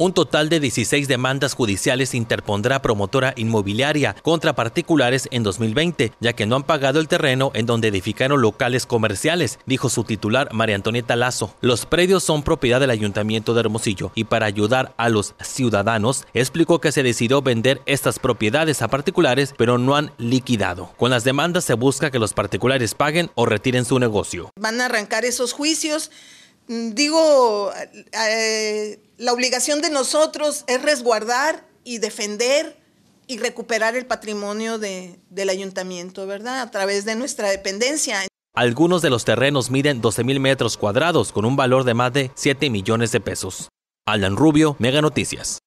Un total de 16 demandas judiciales interpondrá promotora inmobiliaria contra particulares en 2020, ya que no han pagado el terreno en donde edificaron locales comerciales, dijo su titular María Antonieta Lazo. Los predios son propiedad del Ayuntamiento de Hermosillo y para ayudar a los ciudadanos, explicó que se decidió vender estas propiedades a particulares, pero no han liquidado. Con las demandas se busca que los particulares paguen o retiren su negocio. Van a arrancar esos juicios Mm, digo, eh, la obligación de nosotros es resguardar y defender y recuperar el patrimonio del ayuntamiento, ¿verdad? A través de nuestra dependencia. Algunos de los terrenos miden 12.000 mil metros cuadrados con un valor de más de 7 millones de pesos. Alan Rubio, Mega Noticias.